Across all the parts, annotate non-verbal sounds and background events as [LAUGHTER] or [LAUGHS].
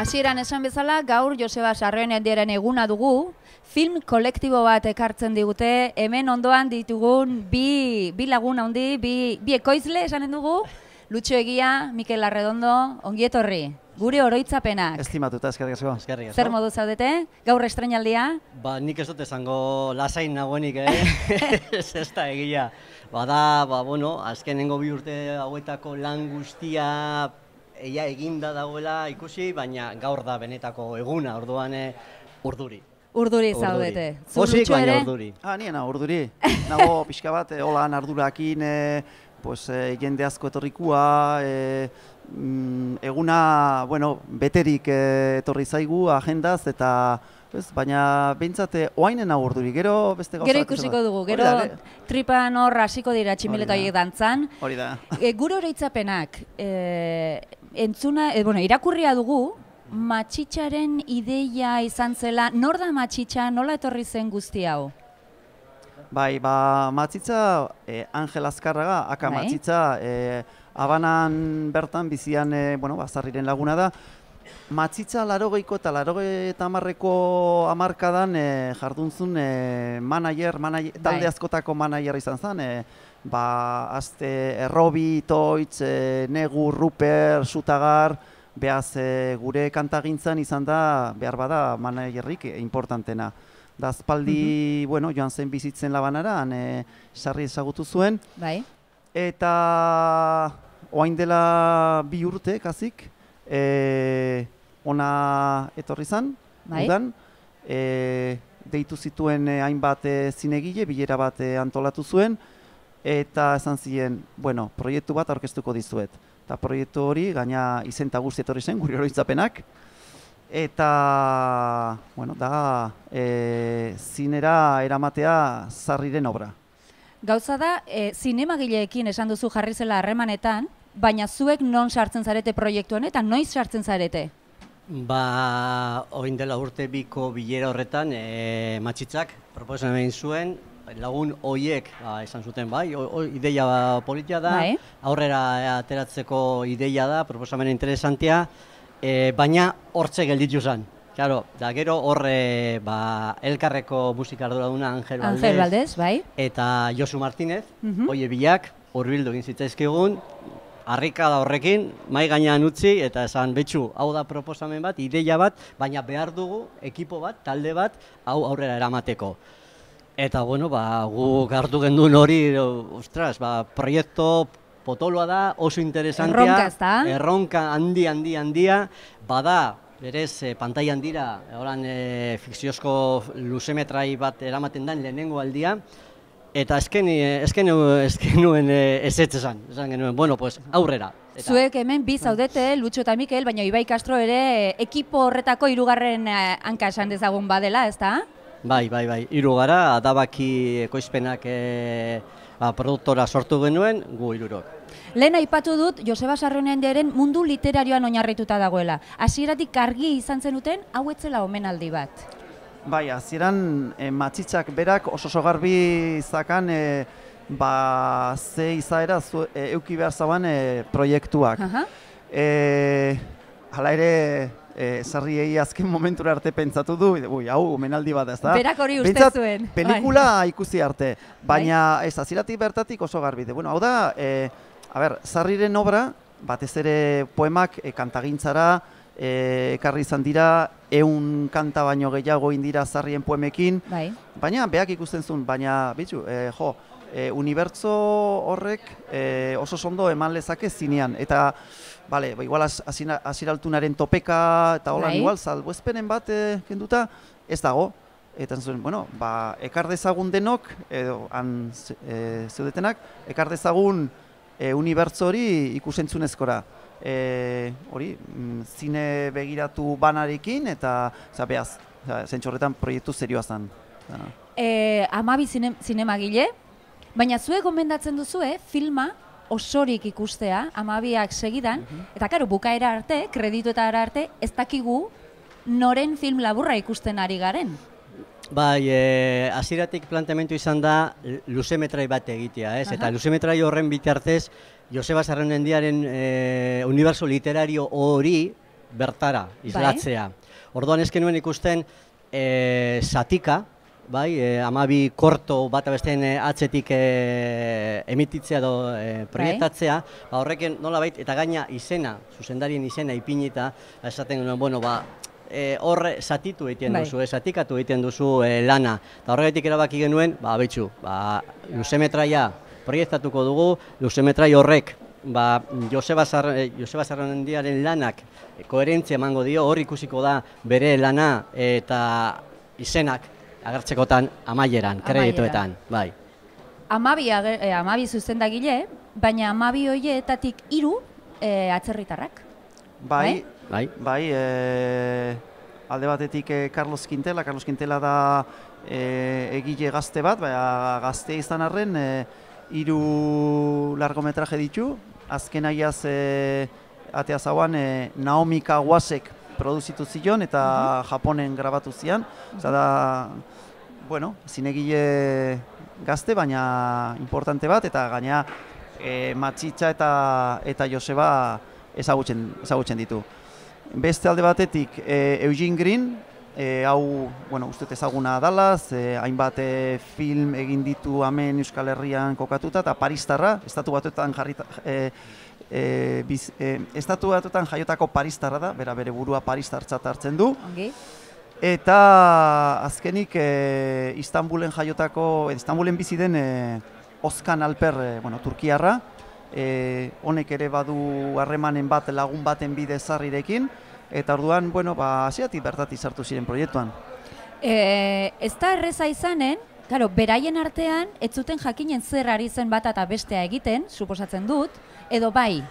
Hasieran esan bezala, gaur Joseba Sarroen handiaren eguna dugu, film kolektibo bat ekartzen digute, hemen ondoan ditugun bi, bi lagun handi, bi, bi ekoizle esanen dugu, Lutxo Egia, Mikel Arredondo, Ongietorri, gure oroitzapenak. Estimatuta, eskerrik asko. Zer modu zaudete? Gaur estrenaldia? Ba, nik ez dut esango lasain nagoenik, eh? [LAUGHS] Ez ez egia. Ba da, ba, bueno, azkenengo bi urte hauetako lan guztia eia eginda dagoela ikusi, baina gaur da benetako eguna, orduan eh, urduri. Urduri zaudete. Pozik, baina urduri. Ha, ah, nien, urduri. Nago [LAUGHS] pixka bat, eh, holan ardurakin, eh, jende asko etorrikua, mm, eguna, bueno, beterik etorri zaigu, agendaz, eta baina behintzate eh, oainen aurduri, gero beste gauza Gero ikusiko dugu, gero da, eh? tripan hor hasiko dira tximileta horiek dantzan. Hori da. E, gure hori e, entzuna, bueno, irakurria dugu, matxitxaren ideia izan zela, nor da matxitxa, nola etorri zen guzti hau? Bai, ba, matxitza, e, Angel Azkarraga, aka bai. abanan bertan bizian, e, bueno, bazarriren laguna da, Matzitza larogeiko eta larogei eta amarreko amarkadan e, eh, jardun zuen e, eh, bai. talde askotako manager izan zen. E, ba, azte, errobi, Toitz, Negu, Ruper, Sutagar, behaz gure kantagintzan izan da, behar bada, managerrik e, importantena. Da, azpaldi, mhm. bueno, joan zen bizitzen labanara, e, sarri ezagutu zuen. Bai. Eta... Oain dela bi urte, kazik, e, ona etorri zan, bai. udan, e, deitu zituen e, hainbat eh, zinegile, bilera bat e, antolatu zuen, eta esan ziren, bueno, proiektu bat aurkeztuko dizuet. Eta proiektu hori, gaina izenta guzti etorri zen, guri hori eta, bueno, da, e, zinera eramatea zarriren obra. Gauza da, e, zinemagileekin esan duzu jarri zela harremanetan, baina zuek non sartzen zarete proiektu honetan, noiz sartzen zarete? Ba, orain dela urte biko bilera horretan, eh matxitzak proposamen egin zuen lagun hoiek, ba, izan zuten bai, ideia ba, politia da, bai. aurrera eh, ateratzeko ideia da, proposamen interesantea, e, baina hortze gelditu izan. Claro, da gero hor eh, ba, elkarreko musika duna, Angel Valdez, Eta Josu Martínez, uh -huh. hoe biak hurbildu egin zitzaizkigun, harrika da horrekin, mai gainean utzi, eta esan, betxu, hau da proposamen bat, ideia bat, baina behar dugu, ekipo bat, talde bat, hau aurrera eramateko. Eta, bueno, ba, gu gartu gendun hori, ostras, ba, proiektu potoloa da, oso interesantia. Erronka, handi, handi, handia, bada, Berez, e, eh, pantaian dira, horan e, eh, fikziozko luzemetrai bat eramaten den lehenengo aldia, Eta esken, eh, esken, esken nuen eh, ezetz esan, genuen, bueno, pues, aurrera. Zuek hemen bi zaudete, Lutxo eta Mikel, baina Ibai Castro ere eh, ekipo horretako hirugarren hanka esan dezagun badela, ezta? Bai, bai, bai, hiru gara, adabaki ekoizpenak e, ba, produktora sortu genuen, gu hirurok. Lehen aipatu dut, Joseba Sarronean deren mundu literarioan oinarrituta dagoela. Hasieratik argi izan zenuten, hau etzela omenaldi bat. Bai, azieran e, eh, matxitzak berak oso oso izakan e, eh, ba, ze izaera zu, e, eh, euki behar zauan proiektuak. E, hala ere, e, sarri egi azken momentura arte pentsatu du, ui, hau, menaldi bat ez da. Berak hori uste Bentsat, zuen. Bai. Pelikula bai. ikusi arte, bai. baina bai. ez, aziratik bertatik oso garbi. De, bueno, hau da, e, ber, sarriren obra, batez ere poemak e, kantagintzara, ekarri izan dira eun kanta baino gehiago indira zarrien poemekin, bai. baina beak ikusten zuen, baina bitxu, eh, jo, e, unibertso horrek eh, oso sondo eman lezake zinean, eta Bale, ba, igual asiraltunaren topeka eta holan bai. igual salbuespenen bat e, kenduta, ez dago. Eta zuen, bueno, ba, ekar dezagun denok, edo han e, zeudetenak, ekar dezagun e, unibertsori ikusentzunezkora e, hori, mm, zine begiratu banarekin eta zabeaz, horretan proiektu zerioa zen. E, amabi zine, gile, baina zue gomendatzen duzue eh, filma osorik ikustea, amabiak segidan, mhm. eta karo, bukaera arte, kredituetara arte, ez dakigu noren film laburra ikusten ari garen. Bai, e, aziratik planteamentu izan da luzemetrai bat egitea, ez? Eta luzemetrai horren bitartez, Joseba Zarrenendiaren e, universo literario hori bertara, izlatzea. Bai. Orduan ezken nuen ikusten, e, satika, bai, e, amabi korto bat abestean e, atzetik e, emititzea do e, proiektatzea, bai. ba, horreken nola baita, eta gaina izena, zuzendarien izena ipinita, esaten genuen, bueno, ba, e, eh, hor satitu egiten bai. duzu, e, egiten duzu eh, lana. Eta horregatik erabaki genuen, ba, ba, luzemetraia proiektatuko dugu, luzemetrai horrek ba, Joseba, Sar, Joseba lanak koherentzia emango dio, hor ikusiko da bere lana eta izenak agertzekotan amaieran, kreditoetan, bai. Amabi, ager, zuzendagile, baina amabi hoietatik iru atzerritarrak. bai? bai? Bai, bai e, alde batetik eh, Carlos Quintela, Carlos Quintela da e, egile gazte bat, baina gazte izan arren, e, iru largometraje ditu, azken aiaz, e, atea zauan, e, Naomi Kawasek produzitu zion eta mhm. Japonen grabatu zian, mm zara, bueno, zinegile gazte, baina importante bat, eta gaina e, Matxitza eta, eta Joseba ezagutzen, ezagutzen ditu. Beste alde batetik, eh, Eugene Green, eh, hau, bueno, ustet ezaguna dalaz, e, hainbat eh, film egin ditu hemen Euskal Herrian kokatuta, eta Paristarra, estatu batetan jarrita, e, e, estatu batetan jaiotako Paristarra da, bera bere burua Paristartzat hartzen du. Ongi. Eta azkenik Istanbulen jaiotako, Istanbulen bizi den e, Oskan Alper, bueno, Turkiarra, e, honek ere badu harremanen bat lagun baten bide zarrirekin, eta orduan, bueno, ba, aziati bertati zartu ziren proiektuan. E, ez da erreza izanen, Claro, beraien artean ez zuten jakinen zer ari zen bat eta bestea egiten, suposatzen dut, edo bai.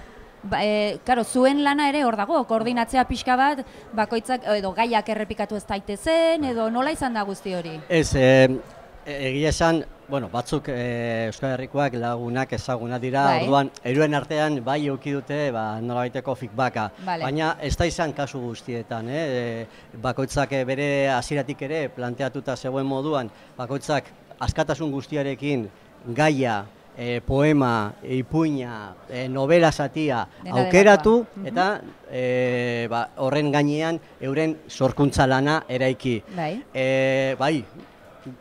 Ba, e, zuen lana ere hor dago, koordinatzea pixka bat, bakoitzak edo gaiak errepikatu ez daitezen, edo nola izan da guzti hori? Ez, e, E, egia esan, bueno, batzuk e, Euskal Herrikoak lagunak ezaguna dira, bai. orduan, eruen artean bai euki dute ba, nola baiteko fikbaka. Baina ez da izan kasu guztietan, eh? E, bakoitzak e, bere aziratik ere planteatuta zegoen moduan, bakoitzak askatasun guztiarekin gaia, e, poema, ipuina, e, novela zatia aukeratu eta horren e, ba, gainean euren sorkuntza lana eraiki. Bai, e, bai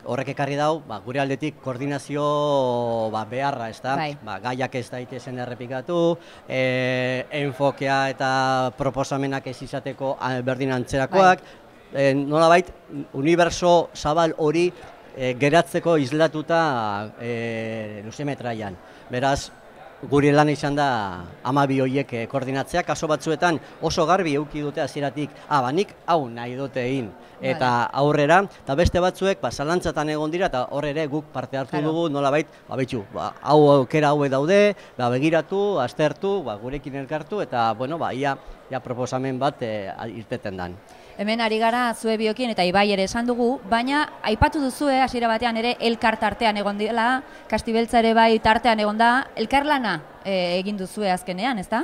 horrek ekarri dau, ba, gure aldetik koordinazio ba, beharra, ez da? Bai. Ba, gaiak ez daitezen errepikatu, e, enfokea eta proposamenak ez izateko ah, berdin antzerakoak. Bai. E, eh, nola bait, uniberso zabal hori eh, geratzeko izlatuta e, luze Beraz, Gure lan izan da amabi horiek eh, koordinatzea, kaso batzuetan oso garbi euki dute aziratik, abanik, ah, hau nahi dute egin. Bai. Eta aurrera, eta beste batzuek, ba, salantzatan egon dira, eta horre ere guk parte hartu dugu, nola ba, bait, ba, hau aukera hau daude, ba, begiratu, aztertu, ba, gurekin elkartu, eta, bueno, ia, proposamen bat eh, irteten dan hemen ari gara zue biokien eta ibai ere esan dugu, baina aipatu duzue hasiera batean ere elkar tartean egon dela, kastibeltza ere bai tartean egon da, elkarlana eh, egin duzue azkenean, ezta?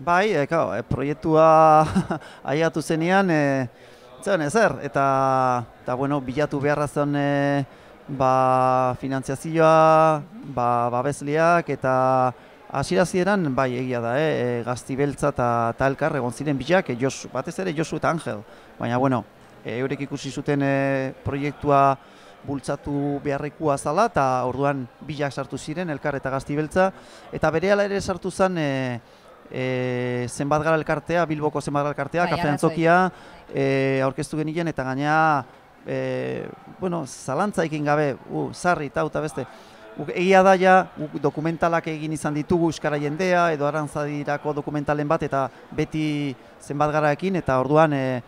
Bai, e, e, proiektua haiatu [LAUGHS] zenean, e, zer? ezer, eta, eta bueno, bilatu beharra zen e, ba, finanziazioa, mhm. ba, babesliak eta Asira zideran, bai, egia da, eh, eh, gaztibeltza eta talkar egon ziren bilak, eh, Josu, batez ere Josu eta Angel. Baina, bueno, eh, eurek ikusi zuten eh, proiektua bultzatu beharrikua zala, eta orduan bilak sartu ziren, elkar eta gaztibeltza, Eta bere ere sartu zen, eh, eh, zenbat gara elkartea, Bilboko zenbat gara elkartea, bai, kafe kafean eh, aurkeztu genien, eta gaina, E, bueno, zalantzaikin gabe, uh, zarri, tauta, beste, egia da ja dokumentalak egin izan ditugu euskara jendea edo arantzadirako dokumentalen bat eta beti zenbat garaekin eta orduan e,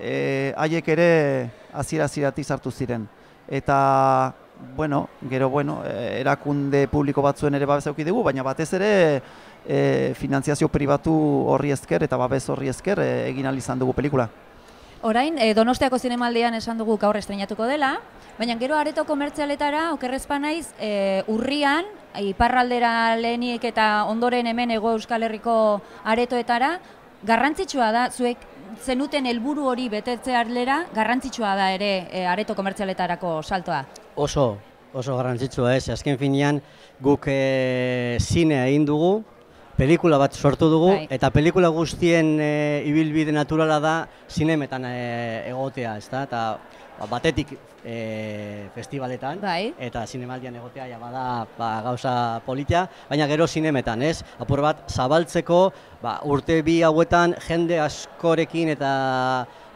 e, haiek ere hasiera hasiratik ziren eta bueno gero bueno e, erakunde publiko batzuen ere babes auki dugu baina batez ere e, finantziazio pribatu horri esker eta babes horri esker e, egin al izan dugu pelikula Orain, e, Donostiako zinemaldean esan dugu gaur estrenatuko dela, baina gero areto komertzialetara okerrezpa naiz eh, urrian, iparraldera lehenik eta ondoren hemen ego euskal herriko aretoetara, garrantzitsua da, zuek zenuten helburu hori betetzea arlera, garrantzitsua da ere eh, areto komertzialetarako saltoa? Oso, oso garrantzitsua ez, azken finean guk e, egin dugu, Pelikula bat sortu dugu, bai. eta pelikula guztien e, ibilbide naturala da sinemetan e, egotea, ez da? Eta ba, batetik e, festivaletan, bai. eta sinemaldian egotea ja bada ba, gauza politia, baina gero sinemetan, ez? Apur bat, zabaltzeko, ba, urte bi hauetan jende askorekin eta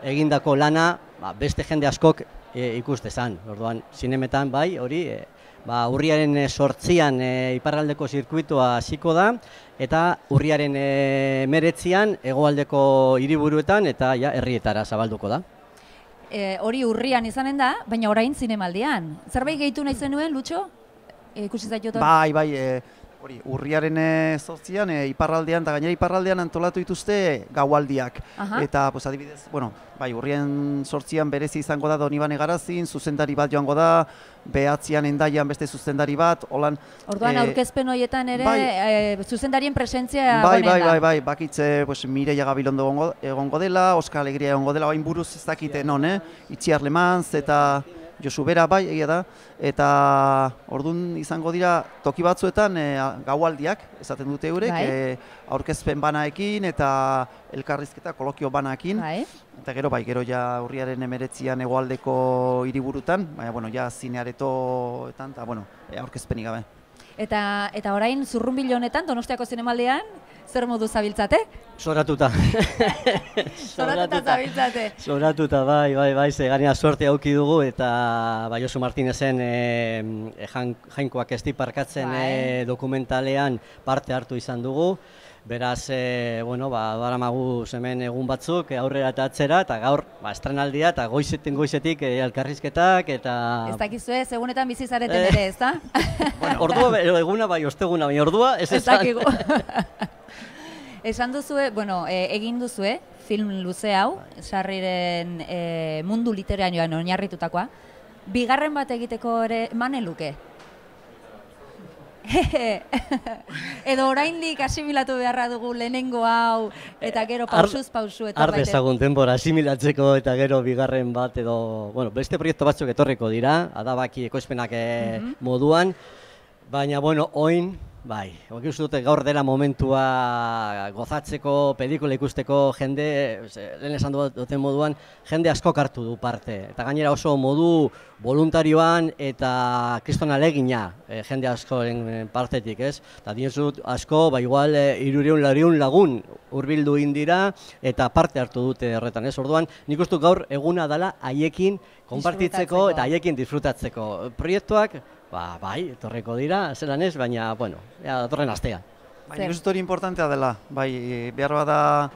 egindako lana, ba, beste jende askok e, ikustezan. Orduan, sinemetan bai, hori, e, ba, urriaren sortzian eh, e, eh, iparraldeko zirkuitoa hasiko da, eta urriaren e, eh, meretzian hegoaldeko hiriburuetan eta ja, herrietara zabalduko da. E, hori urrian izanen da, baina orain zinemaldian. Zerbait gehitu nahi zenuen, Lutxo? E, ikusi zaitu? Bai, bai, e, Hori, urriaren e, iparraldean eta gainera iparraldean antolatu dituzte gaualdiak. Eta, pues, adibidez, bueno, bai, urrien zortzian berezi izango da Donibane Garazin, zuzendari bat joango da, behatzean endaian beste zuzendari bat, holan... Orduan, e, aurkezpen horietan ere, bai, e, zuzendarien presentzia bai, bai, bai, bai, bai, bai, bakitze, pues, Mireia Gabilondo egongo dela, Oskar Alegria egongo dela, bain buruz ez dakite non, eh? Itziar Lemanz, eta... Josu Bera bai egia da, eta ordun izango dira toki batzuetan e, gaualdiak, esaten dute eurek, bai. Eh, aurkezpen banaekin eta elkarrizketa kolokio banaekin. Bai. Eta gero bai, gero ja urriaren emeretzian egoaldeko hiriburutan, baina bueno, ja zineareto eta, bueno, eh, aurkezpenik gabe. Eta, eta orain, zurrun honetan donostiako zinemaldean, zer modu zabiltzate? [LAUGHS] Zoratuta. Zoratuta zabiltzate. Zoratuta, bai, bai, bai, ze gania suerte auki dugu, eta bai, Josu Martinezen e, eh, jankoak ez parkatzen bai. eh, dokumentalean parte hartu izan dugu. Beraz, e, bueno, ba, hemen egun batzuk eh, aurrera eta atzera, eta gaur, ba, estrenaldia, eta goizetik goizetik eh, e, alkarrizketak, eta... Ez dakizu ez, egunetan bizizareten ere, ez da? [LAUGHS] bueno, ordua, eguna bai, osteguna, baina ordua, ez ez dakigu. [LAUGHS] Esan duzue, bueno, e, egin duzue, film luze hau, bai. sarriren e, mundu literean joan oinarritutakoa, bigarren bat egiteko ere manen luke, [LAUGHS] edo oraindik asimilatu beharra dugu lehenengo hau eta gero pausuz pausu eta arte ezagun denbora asimilatzeko eta gero bigarren bat edo bueno, beste proiektu batzuk etorriko dira adabaki ekoizpenak mm moduan baina bueno oin Bai, hori dute gaur dela momentua gozatzeko, pelikula ikusteko jende, lehen esan duten moduan, jende asko hartu du parte. Eta gainera oso modu voluntarioan eta kristona legina eh, jende asko eh, partetik, ez? Eta dien zut asko, ba igual, eh, irurion lariun lagun urbildu indira eta parte hartu dute horretan, ez? Orduan, nik uste gaur eguna dela haiekin konpartitzeko eta haiekin disfrutatzeko. Proiektuak, Ba, bai, etorreko dira, zelan ez, baina, bueno, ja, astea. Baina, ikusut hori importantea dela, bai, e, behar bada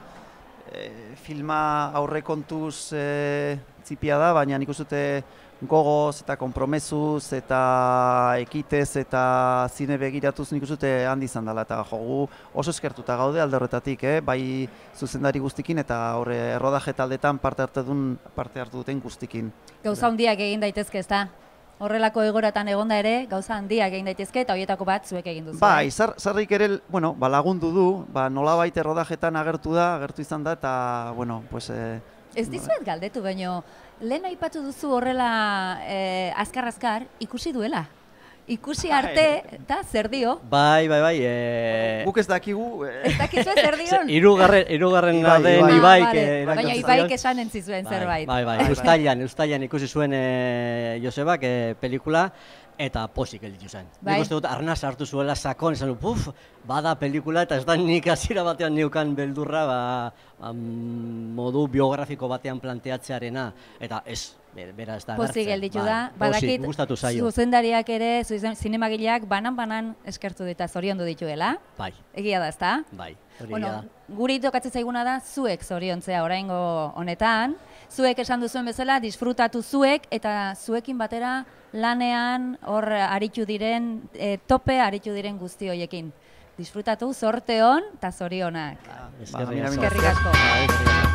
e, filma aurrekontuz e, zipia da, baina ikusute gogoz eta konpromesuz eta ekitez eta zine begiratuz nik uste handi izan dela eta jogu oso eskertuta gaude alderretatik, eh? bai zuzendari guztikin eta horre errodaje taldetan parte hartu duten, parte hartu duten guztikin. Gauza bai. handiak egin daitezke ez da, horrelako egoratan egonda ere, gauza handiak egin daitezke eta hoietako bat zuek egin duzu. Ba, izar eh? sarrik ere, bueno, ba lagundu du, ba nolabait rodajetan agertu da, agertu izan da eta bueno, pues e, Ez dizuet galdetu, baino, lehen aipatzu duzu horrela e, azkar-azkar ikusi duela ikusi bai. arte, eta zer dio? Bai, bai, bai. E... ez dakigu. E... Ez dakizu zer dion? irugarren irugarren bai, bai. ibai, den ah, ibai, ibaik. Baina ibaik esan entzizuen zerbait. Bai, bai, eustailan, ikusi zuen eh, Josebak e, pelikula eta posik elitu zen. Bai. Nik uste dut, arnaz hartu zuela sakon, esan du, puf, bada pelikula, eta ez da nik azira batean niukan beldurra, ba, ba mm, modu biografiko batean planteatzearena, eta ez, Bera, bai. da gartzen. gelditu da. Ba, ba, Pozik, gustatu zaio. Zuzendariak ere, zuzen, zinemagileak banan-banan eskertu dut eta zorion du Bai. Egia da, ezta? Bai, zorion bueno, da. Guri tokatzen zaiguna da, zuek zoriontzea oraingo honetan. Zuek esan duzuen bezala, disfrutatu zuek eta zuekin batera lanean hor aritu diren, e, tope aritu diren guzti hoiekin. Disfrutatu, zorte hon eta zorionak. Ba, ba, ba, ba, Eskerrik asko. Ba,